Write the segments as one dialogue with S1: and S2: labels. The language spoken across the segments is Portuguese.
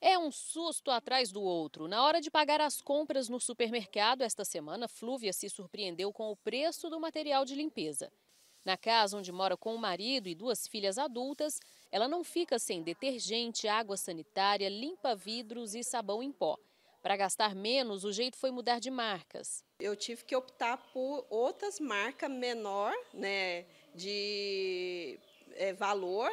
S1: É um susto atrás do outro. Na hora de pagar as compras no supermercado esta semana, Flúvia se surpreendeu com o preço do material de limpeza. Na casa onde mora com o marido e duas filhas adultas, ela não fica sem detergente, água sanitária, limpa-vidros e sabão em pó. Para gastar menos, o jeito foi mudar de marcas.
S2: Eu tive que optar por outras marcas menor, né, de é, valor,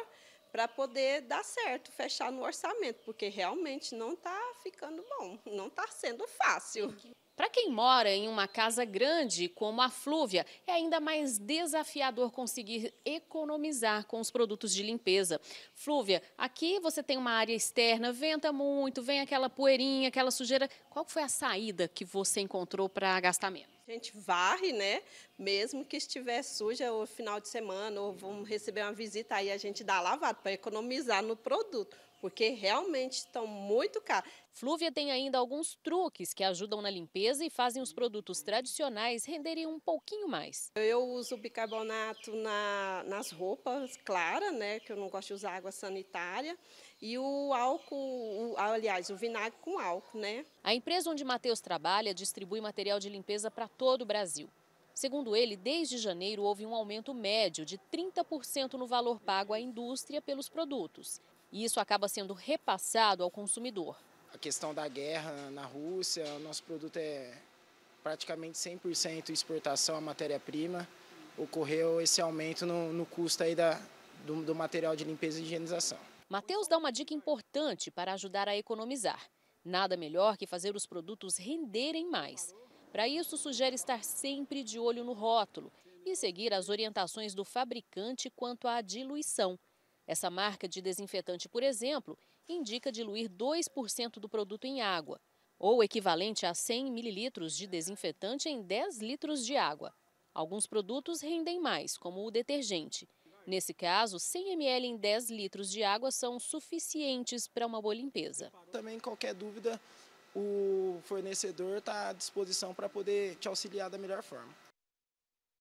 S2: para poder dar certo, fechar no orçamento, porque realmente não está ficando bom, não está sendo fácil. Para quem mora
S1: em uma casa grande como a Flúvia, é ainda mais desafiador conseguir economizar com os produtos de limpeza. Flúvia, aqui você tem uma área externa, venta muito, vem aquela poeirinha, aquela sujeira. Qual foi a saída que você encontrou para gastar menos?
S2: A gente varre, né? Mesmo que estiver suja o final de semana ou vamos receber uma visita aí, a gente dá lavado para economizar no produto porque realmente estão muito caros. Flúvia tem ainda alguns truques que ajudam na limpeza e fazem os produtos tradicionais renderem um pouquinho mais. Eu uso bicarbonato na, nas roupas clara, né, que eu não gosto de usar água sanitária, e o álcool, o, aliás, o vinagre com álcool, né? A empresa onde Matheus trabalha distribui material de
S1: limpeza para todo o Brasil. Segundo ele, desde janeiro houve um aumento médio de 30% no valor pago à indústria pelos produtos e isso acaba sendo repassado
S3: ao consumidor. A questão da guerra na Rússia, o nosso produto é praticamente 100% exportação à matéria-prima. Ocorreu esse aumento no, no custo aí da, do, do material de limpeza e higienização.
S1: Matheus dá uma dica importante para ajudar a economizar. Nada melhor que fazer os produtos renderem mais. Para isso, sugere estar sempre de olho no rótulo e seguir as orientações do fabricante quanto à diluição. Essa marca de desinfetante, por exemplo, indica diluir 2% do produto em água, ou equivalente a 100 mililitros de desinfetante em 10 litros de água. Alguns produtos rendem mais, como o detergente. Nesse caso, 100 ml em 10 litros de água são suficientes para uma boa
S3: limpeza. Também, qualquer dúvida, o fornecedor está à disposição para poder te auxiliar da melhor forma.